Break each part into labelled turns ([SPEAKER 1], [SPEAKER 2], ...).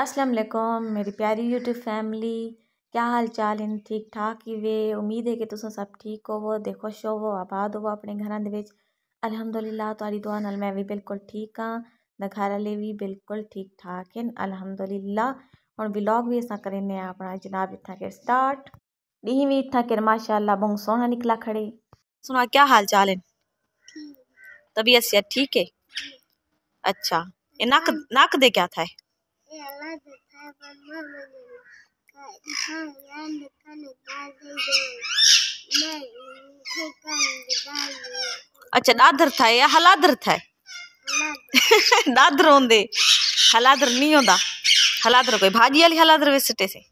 [SPEAKER 1] अस्सलाम वालेकुम मेरी प्यारी यूट्यूब फैमिली क्या हाल चाल इन ठीक ठाक ही वे उम्मीद है कि तुस सब ठीक होवो देखो शो होवो आबाद होवो अपने घर दे विच दुआ नाल मैं भी बिल्कुल ठीक हाँ ते घर आह्ले भी बिल्कुल ठीक ठाक हैं अलहमदुल्ला हम बिलॉग भी असा कर अपना जनाब इतना के स्टार्ट डी भी इतना के माशाला बहुत सोहना निकला खड़े सुना क्या हाल चाल है तबीयत सेहत ठीक है अच्छा ये हाँ नक नक दे क्या था है? अच्छा दादर था या हलादर था दादर होंदे हलादर नहीं होता हलादर कोई भाजी वाली हलादर वे सटे से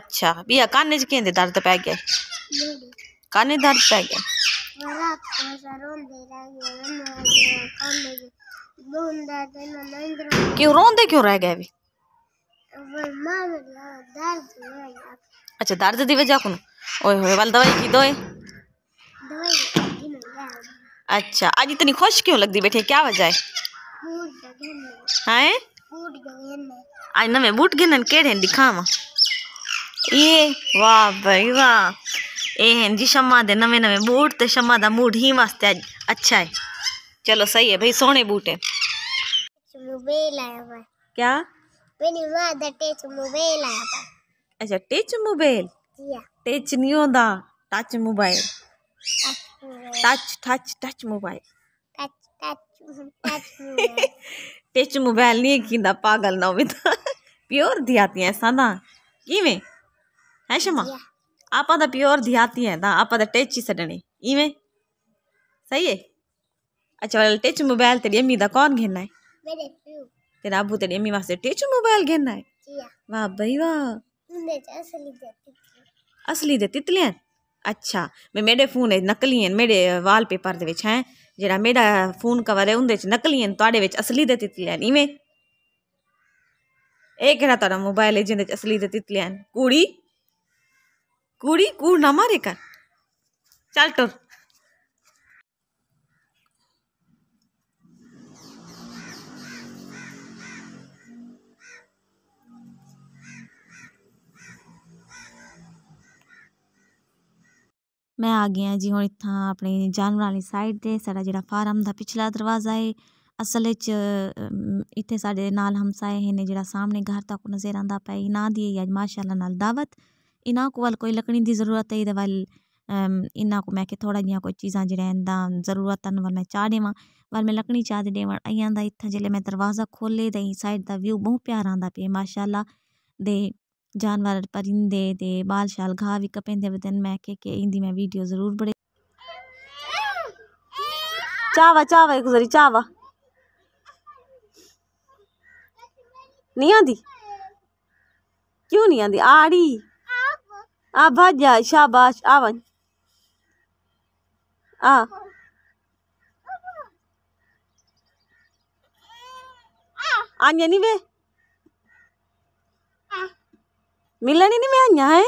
[SPEAKER 1] अच्छा बिया कान च कहते दर्द पै गया कान दर्द पै
[SPEAKER 2] गया क्यों रोंदे क्यों रह
[SPEAKER 1] गए अभी अच्छा दर्द दी वजह कौन ओए होए वाल दवाई की दोए
[SPEAKER 2] तो
[SPEAKER 1] अच्छा आज इतनी खुश क्यों लगती बैठी क्या वजह है हैं हाँ आज ना मैं बूट गिनन केड़े दिखावा ये वाह भाई वाह ए हैं जी शमा दे नवे नवे बूट ते शमा दा मूड ही मस्त है अच्छा है चलो सही है भाई सोने बूट है मोबाइल क्या
[SPEAKER 2] मेरी मां दा टच मोबाइल आया
[SPEAKER 1] अच्छा टच मोबाइल टच नहीं होता touch mobile touch touch touch mobile touch mobile नहीं कींदा पागल ना होवे प्योर दियाती है ऐसा ना किवें है शमा हाँ। आपा तो प्योर दियाती है ना आपा तो टच ही छडने इवें सही है अच्छा वाला टेच मोबाइल तेरी अम्मी का कौन घेरना है तेरा अबू तेरी अम्मी वास्ते टेच मोबाइल घेरना है वाह भाई वाह असली दे तितलियां अच्छा मैं मेरे फोन नकली हैं मेरे वॉलपेपर दे विच हैं जेड़ा मेरा फोन कवर है उंदे च नकली हैं ਤੁਹਾਡੇ ਵਿੱਚ ਅਸਲੀ ਦੇ ਤਿਤਲੀਆਂ ਇਵੇਂ ਇਹ ਕਿਹੜਾ ਤੁਹਾਡਾ ਮੋਬਾਈਲ ਹੈ ਜਿੰਦੇ ਚ ਅਸਲੀ ਦੇ ਤਿਤਲੀਆਂ ਕੂੜੀ ਕੂੜੀ ਕੂੜ ਨਾ ਮਾਰੇ ਕਰ ਚੱਲ ਟੁਰ मैं आ गया हाँ जी हम इतना अपने जानवर वाली साइड से सा जो फार्म का पिछला दरवाजा है असल च इतने साढ़े नाल हमसाए हैं जो सामने घर तक नजर आता पे इना दी है माशाला नाल दावत इना को वाल कोई लकड़ी की जरूरत है ये वाल इना को मैं कि थोड़ा जी कोई चीज़ा जरा जरूरत वाल मैं चाह देव वाल मैं लकड़ी चाह दे इतना जल्द मैं दरवाजा खोले तो साइड का व्यू बहुत प्यार आता पे माशाला दे जानवर परिंदे दे बाल शाल घा भी कपेंदे बदन मैं के के इंदी मैं वीडियो जरूर बड़े चावा चावा एक गुजरी चावा नहीं आंदी क्यों नहीं आंदी आड़ी आ भाजा शाबाश आवन आ आ नहीं वे मिलन नहीं मैं आइया है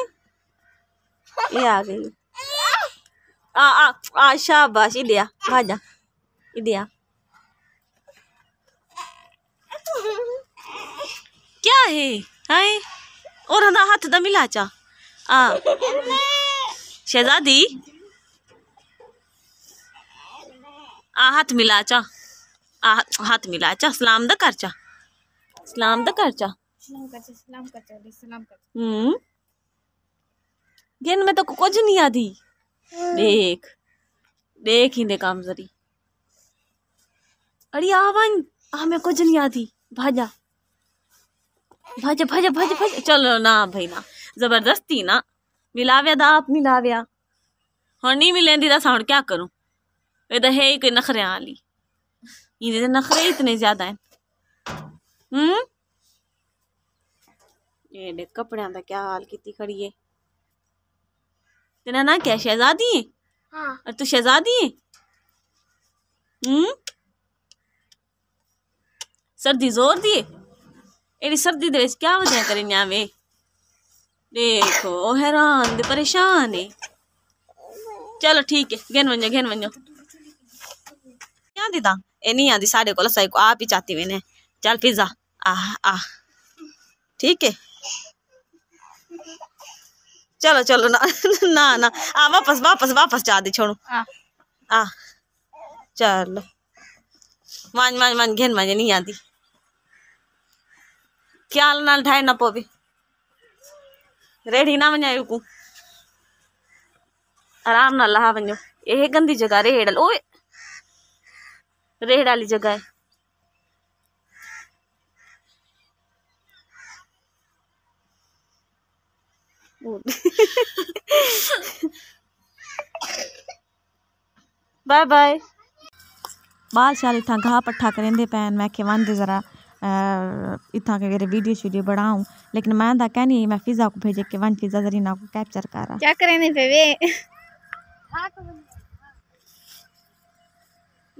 [SPEAKER 1] ये आ गई आ आ आ शाबाश इदिया भाजा इदिया क्या है हाय और ना हाथ द मिला चा आ शहजादी आ हाथ मिला चा आ हाथ मिला चा सलाम द कर चा सलाम द कर चा हम्म में तो कुछ नहीं आती हम्म। देख देख ही दे काम जरी अरे आवन हमें कुछ नहीं आती भाजा भाजा भाजा भाजा भाजा चलो ना भाई ना जबरदस्ती ना मिलाव्या दा आप मिलाव्या हम नहीं मिलेंदी दस हूं क्या करूं ये तो है ही कोई नखरे आली इन्हें तो नखरे इतने ज्यादा हैं हम्म एडे कपड़े का क्या हाल की खड़ी है तेरा ना क्या शहजादी है हाँ। और तू शहजादी है हम्म सर्दी जोर दी एडी सर्दी दे क्या वजह करें न्या वे देखो ओ हैरान दे परेशान है चलो ठीक है घेन वजो घेन वजो क्या दीदा ए नहीं आती साढ़े को को आप ही चाहती मैंने चल पिज्जा आह आह ठीक है चलो चलो ना ना ना आ वापस वापस वापस जा दी छोड़ो आ, आ चलो मान मान मान घेन मजे नहीं आती क्या ना ढाई ना पोवे रेड़ी ना वञा को आराम ना लहा वञो ये गंदी जगह रेड़ ओए रेड़ वाली जगह है बाय बाय बाल शाल इतना घाह पट्ठा करेंदे पैन मैं आखेआ वादे जरा इतना के मेरे वीडियो शीडियो बढ़ाऊं लेकिन मैं दा कहनी मैं फिजा को भेजे के वन फिजा जरी ना को कैप्चर करा क्या
[SPEAKER 2] करेंदे पे वे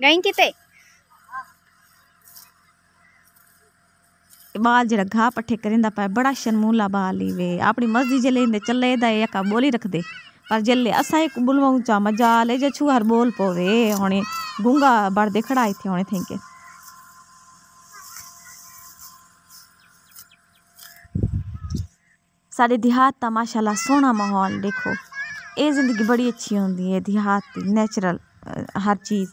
[SPEAKER 2] गाइन किते
[SPEAKER 1] बाल जेड़ा घा पट्ठे करेंदा पाए बड़ा शर्मूला बाल ही वे अपनी मर्जी जे लेंदे यका बोली रखदे पर जेले असा एक चा मजा ले जे छुआर बोल पोवे होने गुंगा बड़ देखड़ा इथे होने थेंके साढ़े देहात का माशाला सोहना माहौल देखो ये जिंदगी बड़ी अच्छी होंगी है देहात की नैचुरल हर चीज़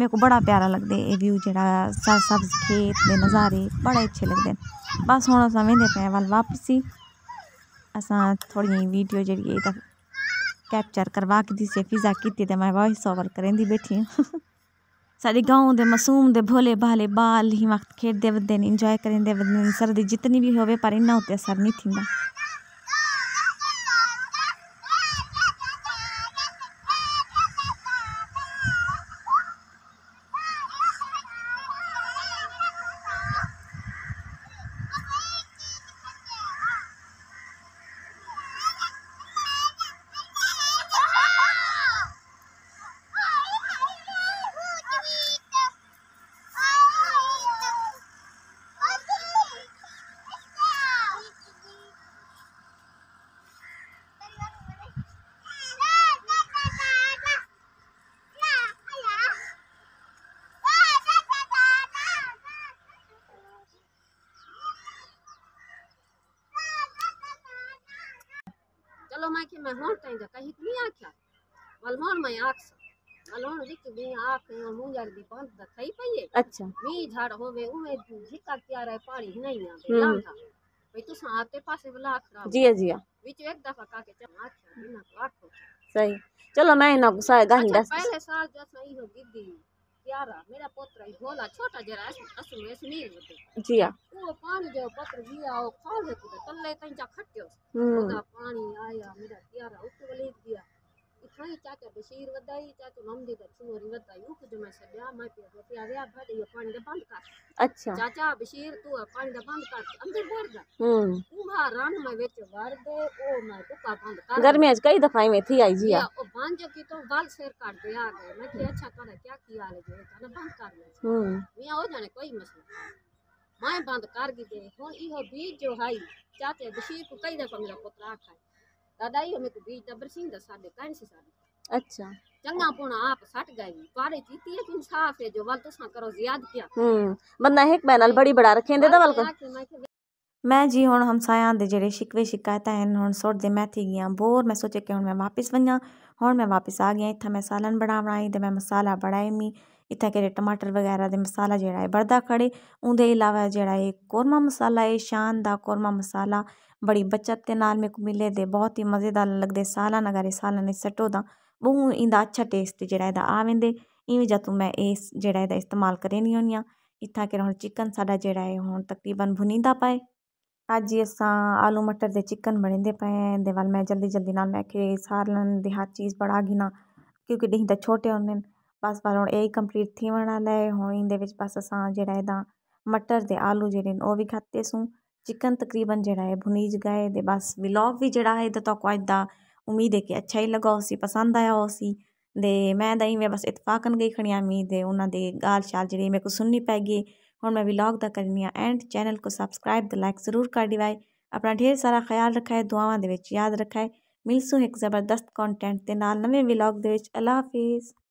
[SPEAKER 1] मेरे को बड़ा प्यारा लगदे ये व्यू जरा सब्ज सब्ज खेत के नज़ारे बड़े अच्छे लगते हैं बस हूँ अस आवा पे वाल वापसी बापसी थोड़ी वीडियो जी कैप्चर करवा के दिसे फिजा की मैं वॉइस ओवर करेंदी बैठी हूँ साढ़े गाँव के मासूम के भोले भाले बाल ही वक्त खेलते वेंदे इंजॉय करेंदे वेंदे सर्दी जितनी भी होवे पर इन्ना उत्ते असर नहीं थी
[SPEAKER 2] कि मैं हूँ ಆಕೆಮೆ ಹೊಂಟೈದ ಕಹಿಕ್ಲಿ ಆಕ್ಯ ಮಲ್ಮೋನ್ ಮೈ ಆಕ್ಸ मलोन दिख दी आंख मुंह यार दी बंद दिखाई पई अच्छा मी झाड़ होवे उमे झिका क्या रहे पानी नहीं आवे हम्म। लांठा भाई तो सांप के पास वाला खराब जी जी बीच एक दफा काके चम तो आठ बिना काट
[SPEAKER 1] सही चलो मैं ना गुस्सा गाही अच्छा, दस
[SPEAKER 2] पहले साल जैसा ही हो गिद्दी प्यारा मेरा पोतरा ही भोला छोटा जरा असु में सुनील होते जी हां वो पानी जो पत्र दिया वो खा लेते तो तल्ले कहीं जा खट्टे हम्म। उसका पानी आया मेरा प्यारा उठ वाले दिया इतना चाचा बशीर वदाई चाचा ममदी का चोरी वदाई उक जो मैं सजा मैं पे रोटी आ गया भाई ये पानी का बंद कर अच्छा चाचा बशीर तू पानी का बंद कर अंदर भर दा हम्म उहा रान में बेच वार दे ओ मैं तो का बंद कर गर्मी आज कई दफा में थी आई जी हां हाँ जो की तो बाल शेर काट दे आ गए मैं कि अच्छा करे क्या किया ले जो था तो बंद कर ले हम्म मियां हो जाने कोई मसला मैं बंद कर गी दे हुन इहो बीज जो है चाचे बशीर को कई दफा मेरा पुत्र आखा दादा इहो मेरे बीज दबर सिंह दसा दे कहन से साडे अच्छा चंगा पुणा आप सट गई पारे जीती है इंसाफ है जो वल तुसा करो जियाद किया
[SPEAKER 1] हम्म बंदा एक बैनल बड़ी बड़ा रखेंदे दा वल
[SPEAKER 2] को
[SPEAKER 1] ਮੈਂ ਜੀ ਹੁਣ ਹਮਸਾਇਆਂ ਦੇ ਜਿਹੜੇ ਸ਼ਿਕਵੇ ਸ਼ਿਕਾਇਤਾਂ ਹਨ ਹੁਣ ਸੁੱਟਦੇ ਮੈਂ ਥੀ ਗਿਆ ਬੋਰ ਮੈਂ ਸੋਚਿਆ ਕਿ ਹੁਣ ਮੈਂ ਵਾਪਸ ਵਈਆਂ हूँ मैं वापस आ गया इतना मैं सालन बना बनाई तो मैं मसाला बढ़ाए मी इतना कहे टमाटर वगैरह के मसाला जरा बढ़ता खड़े उनके अलावा जरा कौरमा मसाला है शानदार कौरमा मसाला बड़ी बचत के नाल मेरे को मिले दे बहुत ही मज़ेदार लगते सालन अगर ये सालन सट्टो तो वो इंदा अच्छा टेस्ट जरा आवेंदे इवें जदू मैं इस जरा इस्तेमाल करी हूँ इतना कि हम चिकन साढ़ा हूँ तकरीबन भुनीदा पाए ਅੱਜ ਅਸਾਂ ਆਲੂ ਮਟਰ ਦੇ ਚਿਕਨ ਬਣਿੰਦੇ ਪਏ ਆਂ ਦੇ ਵੱਲ ਮੈਂ ਜਲਦੀ ਜਲਦੀ ਨਾਲ ਮੈਂ ਕਿ ਸਾਰਨ ਦੀ ਹਰ ਚੀਜ਼ ਬੜਾ ਗਿਨਾ ਕਿਉਂਕਿ ਡੀਹ ਤਾਂ ਛੋਟੇ ਹੁੰਦੇ ਨੇ ਬਸ ਪਰ ਹੁਣ ਇਹ ਕੰਪਲੀਟ ਥੀ ਵਣ ਲੈ ਹੁਣ ਇਹਦੇ ਵਿੱਚ ਬਸ ਅਸਾਂ ਜਿਹੜਾ ਇਹਦਾ ਮਟਰ ਦੇ ਆਲੂ ਜਿਹੜੇ ਨੇ ਉਹ ਵੀ ਖਾਤੇ ਸੂ ਚਿਕਨ ਤਕਰੀਬਨ ਜਿਹੜਾ ਹੈ ਭੁਨੀਜ ਗਏ ਦੇ ਬਸ ਵਲੌਗ ਵੀ ਜਿਹੜਾ ਹੈ ਤਾਂ ਤੱਕ ਅੱਜ ਦਾ ਉਮੀਦ ਹੈ ਕਿ ਅੱਛਾ ਹੀ ਲੱਗਾ ਹੋਸੀ ਪਸੰਦ ਆਇਆ ਹੋਸੀ ਦੇ ਮੈਂ ਦਈ ਮੈਂ ਬਸ ਇਤਫਾਕਨ ਗਈ ਖਣੀਆਂ ਮੀ ਦੇ ਉਹਨਾਂ ਦੇ ਗਾਲ ਸ਼ਾਲ ਜਿਹੜੀ ਮੇਰੇ ਕੋ ਸੁਣਨੀ ਪੈ ਗਈ हूँ मैं विलॉग द करनी हाँ एंड चैनल को सबसक्राइब द लाइक जरूर कर दिवाए अपना ढेर सारा ख्याल रखा है दुआव के याद रखा है मिलसू एक जबरदस्त कॉन्टेंट के नाल नवे विलॉग दे अला हाफिज़